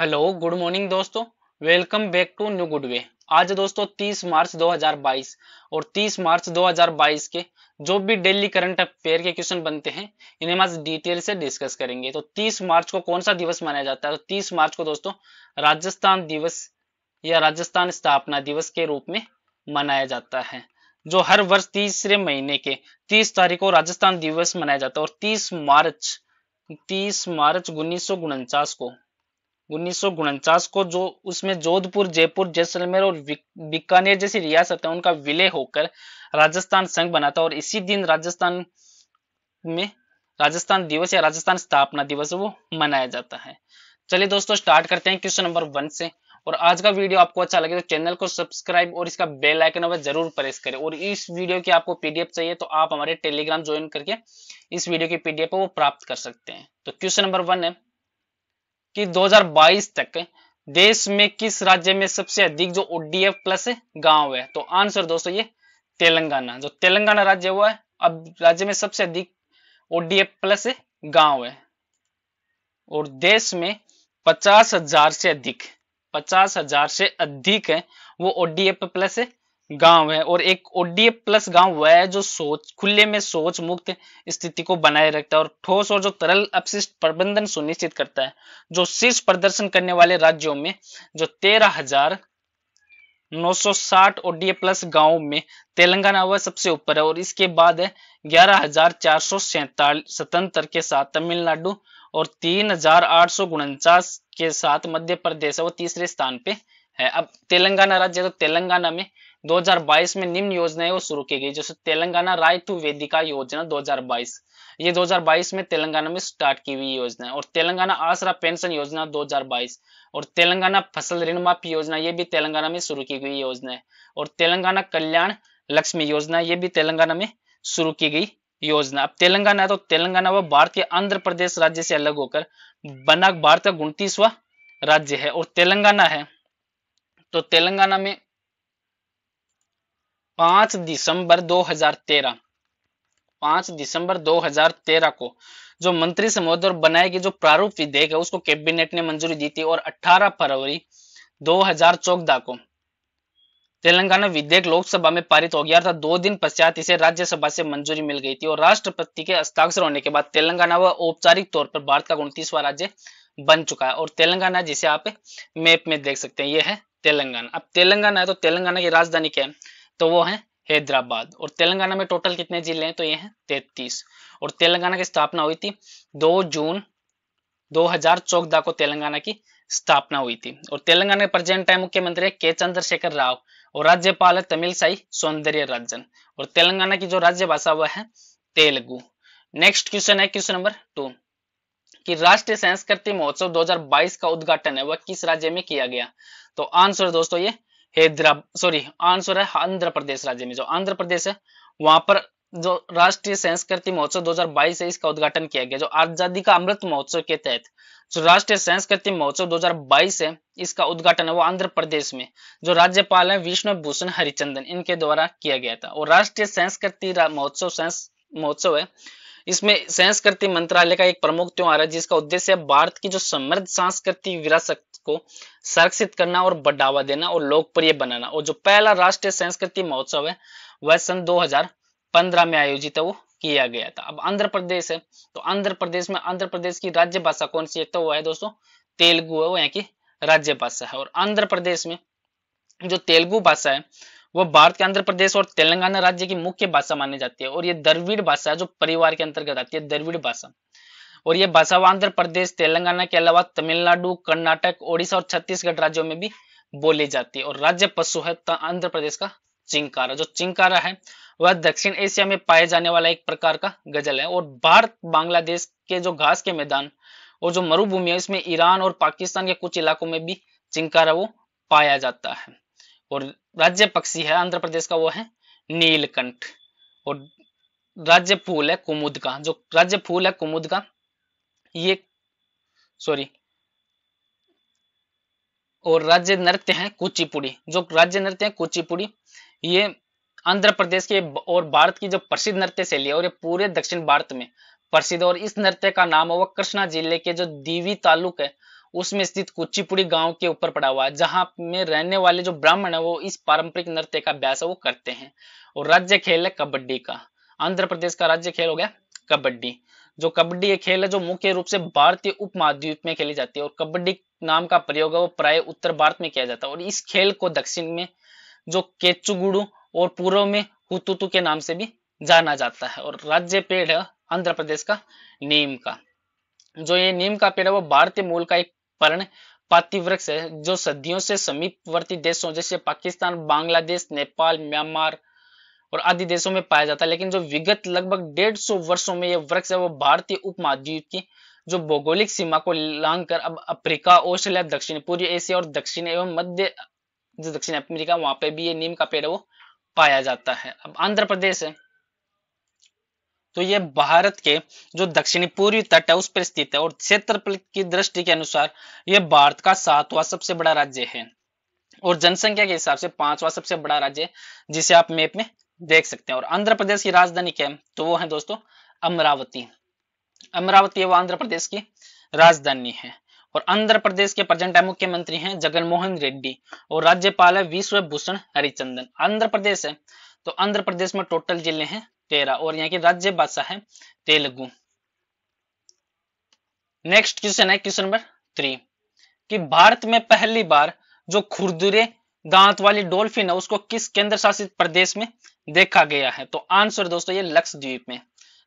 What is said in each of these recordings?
hello good morning दोस्तों welcome back to new good way आज दोस्तों 30 मार्च 2022 और 30 मार्च 2022 के जो भी डेली करंट अफेयर के क्वेश्चन बनते हैं इन्हें हम आज डिटेल से डिस्कस करेंगे तो 30 मार्च को कौन सा दिवस माना जाता है तो 30 मार्च को दोस्तों राजस्थान दिवस या राजस्थान स्थापना दिवस के रूप में मनाया जाता है जो हर वर्ष तीसरे महीने के तीस तारीख को राजस्थान दिवस मनाया जाता है और तीस मार्च तीस मार्च उन्नीस को उन्नीस को जो उसमें जोधपुर जयपुर जैसलमेर और बीकानेर जैसी रियासत है उनका विलय होकर राजस्थान संघ बना था और इसी दिन राजस्थान में राजस्थान दिवस या राजस्थान स्थापना दिवस वो मनाया जाता है चलिए दोस्तों स्टार्ट करते हैं क्वेश्चन नंबर वन से और आज का वीडियो आपको अच्छा लगे तो चैनल को सब्सक्राइब और इसका बेल आइकन अब जरूर प्रेस करें और इस वीडियो की आपको पीडीएफ चाहिए तो आप हमारे टेलीग्राम ज्वाइन करके इस वीडियो की पीडीएफ वो प्राप्त कर सकते हैं तो क्वेश्चन नंबर वन है कि 2022 तक देश में किस राज्य में सबसे अधिक जो ओडीएफ प्लस गांव है तो आंसर दोस्तों ये तेलंगाना जो तेलंगाना राज्य हुआ है अब राज्य में सबसे अधिक ओडीएफ प्लस गांव है और देश में पचास हजार से अधिक पचास हजार से अधिक है वो ओडीएफ प्लस गांव है और एक ओडीएफ प्लस गांव वह है जो सोच खुले में सोच मुक्त स्थिति को बनाए रखता है और ठोस और जो तरल अपशिष्ट प्रबंधन सुनिश्चित करता है जो शीर्ष प्रदर्शन करने वाले राज्यों में जो तेरह हजार नौ सौ साठ ओडीए प्लस गांव में तेलंगाना वह सबसे ऊपर है और इसके बाद है ग्यारह के साथ तमिलनाडु और तीन हजार आठ सौ उनचास के साथ मध्य प्रदेश है वो तीसरे स्थान पे है अब तेलंगाना राज्य तो तेलंगाना में 2022 में निम्न योजनाएं वो शुरू की गई जैसे तेलंगाना राय टू वेदिका योजना 2022 ये 2022 में तेलंगाना में स्टार्ट की हुई योजना है और तेलंगाना आसरा पेंशन योजना 2022 और तेलंगाना फसल ऋण माफी योजना ये भी तेलंगाना में शुरू की गई योजना है और तेलंगाना कल्याण लक्ष्मी योजना ये भी तेलंगाना में शुरू की गई योजना अब तेलंगाना तो तेलंगाना व भारत के आंध्र प्रदेश राज्य से अलग होकर बना भारत का उन्तीसवा राज्य है और तेलंगाना है तो तेलंगाना में पांच दिसंबर 2013 पांच दिसंबर 2013 को जो मंत्री और बनाए गए जो प्रारूप विधेयक है उसको कैबिनेट ने मंजूरी दी थी और 18 फरवरी 2014 को तेलंगाना विधेयक लोकसभा में पारित हो गया था दो दिन पश्चात इसे राज्यसभा से मंजूरी मिल गई थी और राष्ट्रपति के हस्ताक्षर होने के बाद तेलंगाना वह औपचारिक तौर पर भारत का उनतीसवा राज्य बन चुका है और तेलंगाना जिसे आप मैप में देख सकते हैं ये है तेलंगाना अब तेलंगाना है तो तेलंगाना की राजधानी क्या है तो वो है हैदराबाद और तेलंगाना में टोटल कितने जिले हैं तो ये हैं तैतीस और तेलंगाना की स्थापना हुई थी दो जून 2014 को तेलंगाना की स्थापना हुई थी और तेलंगाना के प्रेजेंट टाइम मुख्यमंत्री है के चंद्रशेखर राव और राज्यपाल है तमिल साई सौंदर्य राजन और तेलंगाना की जो राज्य भाषा वह है तेलुगु नेक्स्ट क्वेश्चन है क्वेश्चन नंबर टू कि राष्ट्रीय संस्कृति महोत्सव 2022 का उद्घाटन है वह किस राज्य में किया गया तो आंसर दोस्तों ये हैदराबाद सॉरी आंसर है आंध्र प्रदेश राज्य में जो आंध्र प्रदेश है वहां पर जो राष्ट्रीय संस्कृति महोत्सव 2022 है इसका उद्घाटन किया गया जो आजादी का अमृत महोत्सव के तहत जो राष्ट्रीय संस्कृति महोत्सव 2022 है इसका उद्घाटन है वो आंध्र प्रदेश में जो राज्यपाल है विष्णु भूषण हरिचंदन इनके द्वारा किया गया था और राष्ट्रीय संस्कृति महोत्सव महोत्सव है इसमें संस्कृति मंत्रालय का एक प्रमुख त्योहार है जिसका उद्देश्य है भारत की जो समृद्ध सांस्कृतिक विरासत को संरक्षित करना और बढ़ावा देना और लोकप्रिय बनाना और जो पहला राष्ट्रीय संस्कृति महोत्सव है वह सन 2015 में आयोजित है वो किया गया था अब आंध्र प्रदेश है तो आंध्र प्रदेश में आंध्र प्रदेश की राज्य भाषा कौन सी है तो वो है दोस्तों तेलुगु है वो यहाँ की राज्य भाषा है और आंध्र प्रदेश में जो तेलुगु भाषा है वह भारत के आंध्र प्रदेश और तेलंगाना राज्य की मुख्य भाषा मानी जाती है और ये द्रविड़ भाषा जो परिवार के अंतर्गत आती है द्रविड़ भाषा और ये भाषा आंध्र प्रदेश तेलंगाना के अलावा तमिलनाडु कर्नाटक ओडिशा और छत्तीसगढ़ राज्यों में भी बोली जाती है और राज्य पशु है आंध्र प्रदेश का चिंकारा जो चिंकारा है वह दक्षिण एशिया में पाए जाने वाला एक प्रकार का गजल है और भारत बांग्लादेश के जो घास के मैदान और जो मरुभूमि है इसमें ईरान और पाकिस्तान के कुछ इलाकों में भी चिंकारा वो पाया जाता है और राज्य पक्षी है आंध्र प्रदेश का वो है नीलकंठ और राज्य फूल है कुमुद का जो राज्य फूल है कुमुद का ये सॉरी और राज्य नृत्य है कुचिपुड़ी जो राज्य नृत्य है कुचिपुड़ी ये आंध्र प्रदेश के और भारत की जो प्रसिद्ध नृत्य शैली है और ये पूरे दक्षिण भारत में प्रसिद्ध और इस नृत्य का नाम है वह कृष्णा जिले के जो दीवी तालुक है उसमें स्थित कुचिपुड़ी गांव के ऊपर पड़ा हुआ है जहां में रहने वाले जो ब्राह्मण है वो इस पारंपरिक नृत्य का अभ्यास है वो करते हैं और राज्य खेल है कबड्डी का आंध्र प्रदेश का राज्य खेल हो गया कबड्डी जो कबड्डी खेल है जो मुख्य रूप से भारतीय उपमहाद्वीप में खेली जाती है और कबड्डी नाम का प्रयोग है वो प्राय उत्तर भारत में किया जाता है और इस खेल को दक्षिण में जो केचुगुड़ू और पूर्व में हुतुतु के नाम से भी जाना जाता है और राज्य पेड़ है आंध्र प्रदेश का नीम का जो ये नीम का पेड़ है वो भारतीय मूल का एक पर्ण पातिवृक्ष है जो सदियों से समीपवर्ती देशों जैसे पाकिस्तान बांग्लादेश नेपाल म्यांमार और आदि देशों में पाया जाता है लेकिन जो विगत लगभग डेढ़ सौ वर्षो में यह वृक्ष है वो भारतीय उपमहाद्वीप की जो भौगोलिक सीमा को लांग कर अब अफ्रीका ऑस्ट्रेलिया दक्षिण पूर्व एशिया और दक्षिण एवं मध्य जो दक्षिण अमेरिका वहां पे भी ये नीम का पेड़ है वो पाया जाता है अब आंध्र प्रदेश है तो ये भारत के जो दक्षिणी पूर्वी तट है उस पर स्थित है और क्षेत्रफल की दृष्टि के अनुसार ये भारत का सातवां सबसे बड़ा राज्य है और जनसंख्या के हिसाब से पांचवा सबसे बड़ा राज्य है जिसे आप मैप में देख सकते हैं और आंध्र प्रदेश की राजधानी क्या है तो वो है दोस्तों अमरावती अमरावती वो आंध्र प्रदेश की राजधानी है और आंध्र प्रदेश के प्रजेंट मुख्यमंत्री हैं जगनमोहन रेड्डी और राज्यपाल है विश्व भूषण हरिचंदन आंध्र प्रदेश है तो आंध्र प्रदेश में टोटल जिले हैं तेरह और यहाँ की राज्य भाषा है तेलुगु नेक्स्ट क्वेश्चन है क्वेश्चन नंबर थ्री कि भारत में पहली बार जो खुरदुरे दांत वाली डॉल्फिन है उसको किस केंद्र शासित प्रदेश में देखा गया है तो आंसर दोस्तों ये लक्षद्वीप में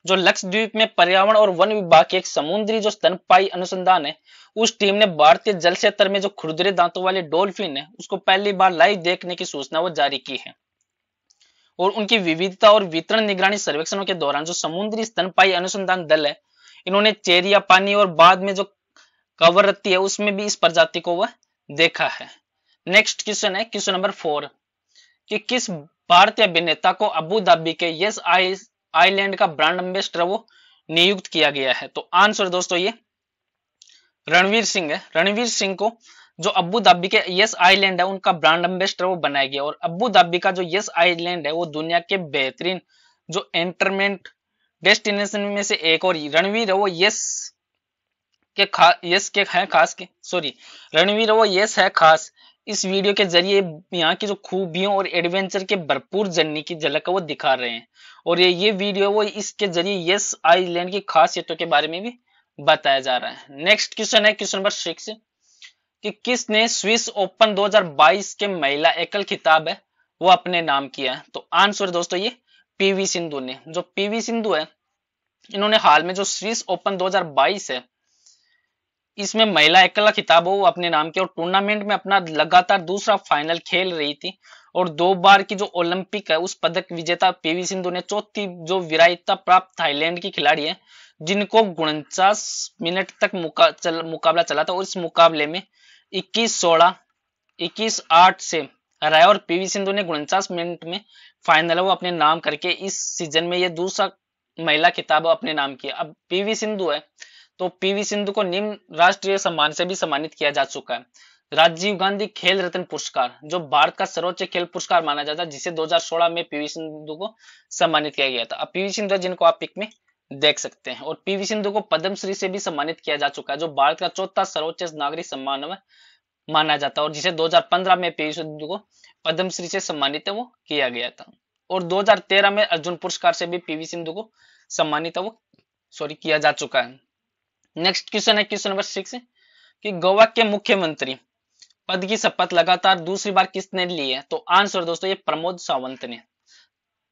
जो लक्षद्वीप में पर्यावरण और वन विभाग की एक समुद्री जो स्तनपाई अनुसंधान है उस टीम ने भारतीय जल क्षेत्र में जो खुरदुरे दांतों वाली डॉल्फिन है उसको पहली बार लाइव देखने की सूचना वो जारी की है और उनकी विविधता और वितरण निगरानी सर्वेक्षणों के दौरान जो समुद्री स्तनपाई अनुसंधान दल है इन्होंने चेरिया पानी और बाद में जो कवरती है उसमें भी इस प्रजाति को वह देखा है नेक्स्ट क्वेश्चन है क्वेश्चन नंबर फोर कि किस भारतीय अभिनेता को अबू धाबी के यस आईलैंड का ब्रांड एम्बेसडर वो नियुक्त किया गया है तो आंसर दोस्तों ये रणवीर सिंह है रणवीर सिंह को जो अबू धाबी के यस आइलैंड है उनका ब्रांड एम्बेसडर वो बनाया गया और अबू धाबी का जो यस आइलैंड है वो दुनिया के बेहतरीन जो एंटरमेंट डेस्टिनेशन में से एक और रणवीर है वो यस के खास यस के है खास के सॉरी रणवीर वो यस है खास इस वीडियो के जरिए यहाँ की जो खूबियों और एडवेंचर के भरपूर जर्नी की झलक वो दिखा रहे हैं और ये ये वीडियो वो इसके जरिए यस आइलैंड की खासियतों के बारे में भी बताया जा रहा है नेक्स्ट क्वेश्चन है क्वेश्चन नंबर सिक्स कि किसने स्विस ओपन 2022 के महिला एकल खिताब है वो अपने नाम किया है तो आंसर दोस्तों ये पीवी सिंधु ने जो पीवी सिंधु है इन्होंने हाल में जो स्विस ओपन 2022 है इसमें महिला एकल का खिताब वो अपने नाम किया और टूर्नामेंट में अपना लगातार दूसरा फाइनल खेल रही थी और दो बार की जो ओलंपिक है उस पदक विजेता पीवी सिंधु ने चौथी जो विरायता प्राप्त थाईलैंड की खिलाड़ी है जिनको उनचास मिनट तक मुका, चल, मुकाबला चला था और इस मुकाबले में इक्कीस सोलह इक्कीस आठ से हराया और पीवी सिंधु ने उनचास मिनट में फाइनल वो अपने नाम करके इस सीजन में ये दूसरा महिला खिताब अपने नाम किया अब पीवी सिंधु है तो पीवी सिंधु को निम्न राष्ट्रीय सम्मान से भी सम्मानित किया जा चुका है राजीव गांधी खेल रत्न पुरस्कार जो भारत का सर्वोच्च खेल पुरस्कार माना जाता है जिसे 2016 में पीवी सिंधु को सम्मानित किया गया था अब पीवी सिंधु जिनको आप पिक में देख सकते हैं और पीवी सिंधु को पद्मश्री से भी सम्मानित किया जा चुका है जो भारत का चौथा सर्वोच्च नागरिक सम्मान माना जाता है और जिसे 2015 में पीवी सिंधु को पद्मश्री से सम्मानित वो किया गया था और 2013 में अर्जुन पुरस्कार से भी पीवी सिंधु को सम्मानित वो सॉरी किया जा चुका है नेक्स्ट क्वेश्चन है क्वेश्चन नंबर सिक्स कि गोवा के मुख्यमंत्री पद की शपथ लगातार दूसरी बार किसने ली है तो आंसर दोस्तों ये प्रमोद सावंत ने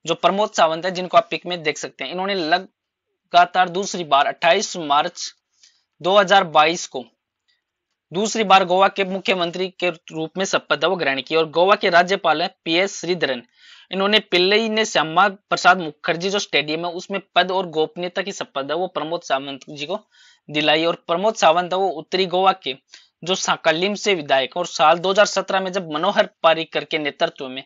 जो प्रमोद सावंत है जिनको आप पिक में देख सकते हैं इन्होंने लगातार दूसरी बार 28 मार्च 2022 को दूसरी बार गोवा के मुख्यमंत्री के रूप में शपथ वो ग्रहण की और गोवा के राज्यपाल है पी एस श्रीधरन इन्होंने पिल्लई ने श्यामा प्रसाद मुखर्जी जो स्टेडियम है उसमें पद और गोपनीयता की शपथ है वो प्रमोद सावंत जी को दिलाई और प्रमोद सावंत वो उत्तरी गोवा के जो साकलिम से विधायक और साल 2017 में जब मनोहर पारिकर के नेतृत्व में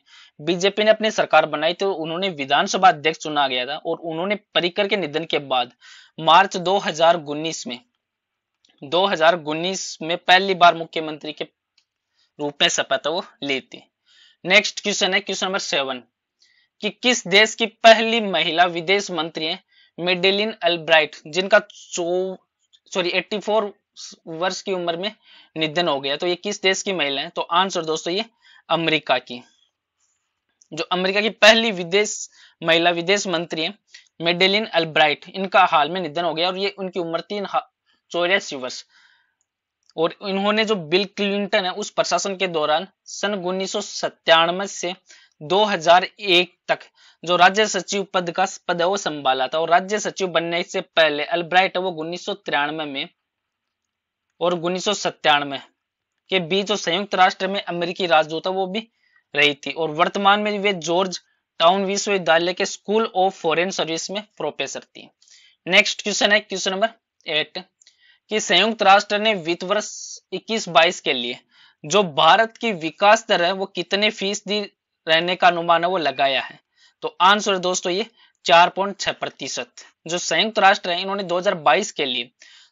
बीजेपी ने अपनी सरकार बनाई तो उन्होंने विधानसभा अध्यक्ष चुना गया था और उन्होंने पारिकर के निधन के बाद मार्च दो में 2019 में पहली बार मुख्यमंत्री के रूप में शपथ वो लेती नेक्स्ट क्वेश्चन है क्वेश्चन नंबर सेवन कि किस देश की पहली महिला विदेश मंत्री है मेडेलिन अल्ब्राइट जिनका सॉरी 84 वर्ष की उम्र में निधन हो गया तो ये किस देश की महिला है तो आंसर दोस्तों ये अमेरिका की जो अमेरिका की पहली विदेश महिला विदेश मंत्री है मेडेलिन अल्ब्राइट इनका हाल में निधन हो गया और ये उनकी उम्र तीन चौरासी और इन्होंने जो बिल क्लिंटन है उस प्रशासन के दौरान सन उन्नीस से 2001 तक जो राज्य सचिव पद का पद है वो संभाला था और राज्य सचिव बनने से पहले अल्ब्राइट वो उन्नीस में और उन्नीस के बीच जो संयुक्त राष्ट्र में अमेरिकी राजदूत वो भी रही थी और वर्तमान में वे जॉर्ज टाउन विश्वविद्यालय के स्कूल ऑफ फॉरेन सर्विस में प्रोफेसर थी नेक्स्ट क्वेश्चन है क्वेश्चन नंबर एट कि संयुक्त राष्ट्र ने वित्त वर्ष 21-22 के लिए जो भारत की विकास दर है वो कितने फीसदी रहने का अनुमान है वो लगाया है तो आंसर दोस्तों ये चार पॉइंट छह प्रतिशत जो संयुक्त राष्ट्र है इन्होंने 2022 के लिए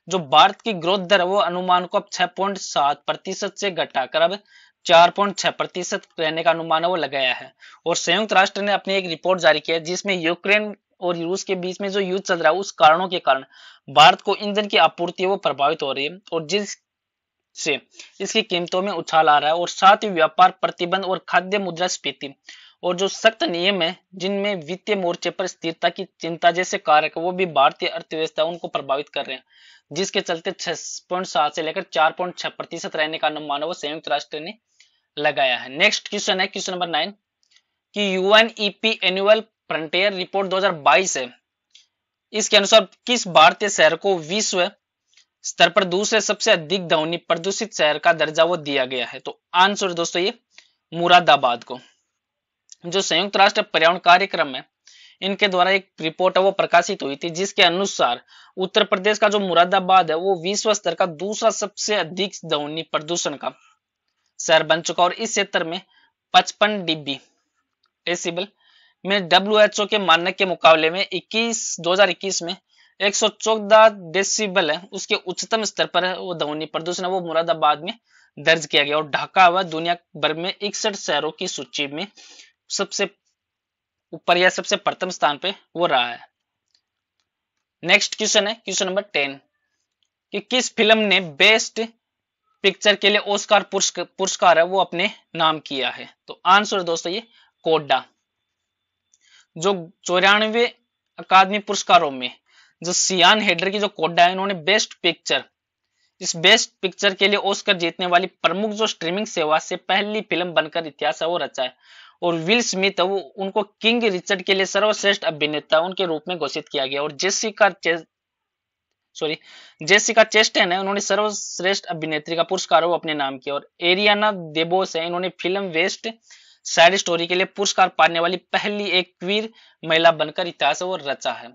जो भारत की ग्रोथ दर है वो अनुमान को अब छह पॉइंट सात प्रतिशत से घटाकर अब चार पॉइंट छह प्रतिशत रहने का अनुमान है वो लगाया है और संयुक्त राष्ट्र ने अपनी एक रिपोर्ट जारी किया है जिसमें यूक्रेन और रूस के बीच में जो युद्ध चल रहा है उस कारणों के कारण भारत को ईंधन की आपूर्ति वो प्रभावित हो रही है और जिस से इसकी कीमतों में उछाल आ रहा है और साथ ही व्यापार प्रतिबंध और खाद्य मुद्रा मुद्रास्फीति और जो सख्त नियम है जिनमें वित्तीय मोर्चे पर स्थिरता की चिंता जैसे कारक वो भी भारतीय अर्थव्यवस्था उनको प्रभावित कर रहे हैं जिसके चलते छह पॉइंट सात से लेकर चार पॉइंट छह प्रतिशत रहने का अनुमान वो संयुक्त राष्ट्र ने लगाया है नेक्स्ट क्वेश्चन है क्वेश्चन नंबर नाइन कि यूएनईपी एनुअल फ्रंटियर रिपोर्ट 2022 है इसके अनुसार किस भारतीय शहर को विश्व स्तर पर दूसरे सबसे अधिक ध्वनि प्रदूषित शहर का दर्जा वो दिया गया है तो आंसर दोस्तों ये मुरादाबाद को जो संयुक्त राष्ट्र पर्यावरण कार्यक्रम है इनके द्वारा एक रिपोर्ट है वो प्रकाशित हुई थी जिसके अनुसार उत्तर प्रदेश का जो मुरादाबाद है वो विश्व स्तर का दूसरा सबसे अधिक ध्वनि प्रदूषण का शहर बन चुका और इस क्षेत्र में पचपन डीबी एसिबल में डब्ल्यू के मानक के मुकाबले में 21 2021 में एक सौ चौदह डेसिबल है उसके उच्चतम स्तर पर है वो ध्वनि प्रदूषण है वो मुरादाबाद में दर्ज किया गया और ढाका हुआ दुनिया भर में इकसठ शहरों की सूची में सबसे ऊपर या सबसे प्रथम स्थान पे वो रहा है नेक्स्ट क्वेश्चन है क्वेश्चन नंबर टेन कि किस फिल्म ने बेस्ट पिक्चर के लिए ओस्कार पुरस्कार है वो अपने नाम किया है तो आंसर दोस्तों ये कोडा जो चौरानवे अकादमी पुरस्कारों में जो सियान हेडर की जो कोड्डा है उन्होंने बेस्ट पिक्चर इस बेस्ट पिक्चर के लिए ऑस्कर जीतने वाली प्रमुख जो स्ट्रीमिंग सेवा से पहली फिल्म बनकर इतिहास है वो रचा है और विल स्मिथ है वो उनको किंग रिचर्ड के लिए सर्वश्रेष्ठ अभिनेता उनके रूप में घोषित किया गया और जेसिका सॉरी जेसिका चेस्टेन है उन्होंने सर्वश्रेष्ठ अभिनेत्री का पुरस्कार वो अपने नाम किया और एरियाना देबोस है इन्होंने फिल्म वेस्ट सैड स्टोरी के लिए पुरस्कार पाने वाली पहली एक क्वीर महिला बनकर इतिहास वो रचा है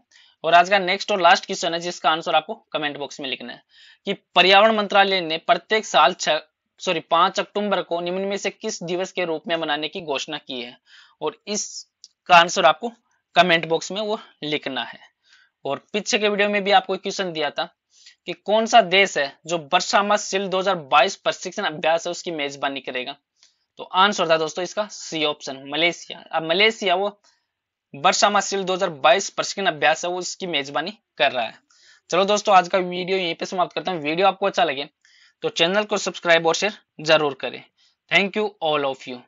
और आज का नेक्स्ट और लास्ट क्वेश्चन है जिसका आंसर आपको कमेंट बॉक्स में लिखना है कि पर्यावरण मंत्रालय ने प्रत्येक साल छ सॉरी पांच अक्टूबर को निम्न में से किस दिवस के रूप में मनाने की घोषणा की है और इसका आंसर आपको कमेंट बॉक्स में वो लिखना है और पीछे के वीडियो में भी आपको क्वेश्चन दिया था कि कौन सा देश है जो वर्षा मास दो हजार प्रशिक्षण अभ्यास है उसकी मेजबानी करेगा तो आंसर था दोस्तों इसका सी ऑप्शन मलेशिया अब मलेशिया वो वर्षा हजार 2022 प्रशिक्षण अभ्यास है वो इसकी मेजबानी कर रहा है चलो दोस्तों आज का वीडियो यहीं पे समाप्त करता हूँ वीडियो आपको अच्छा लगे तो चैनल को सब्सक्राइब और शेयर जरूर करें thank you all of you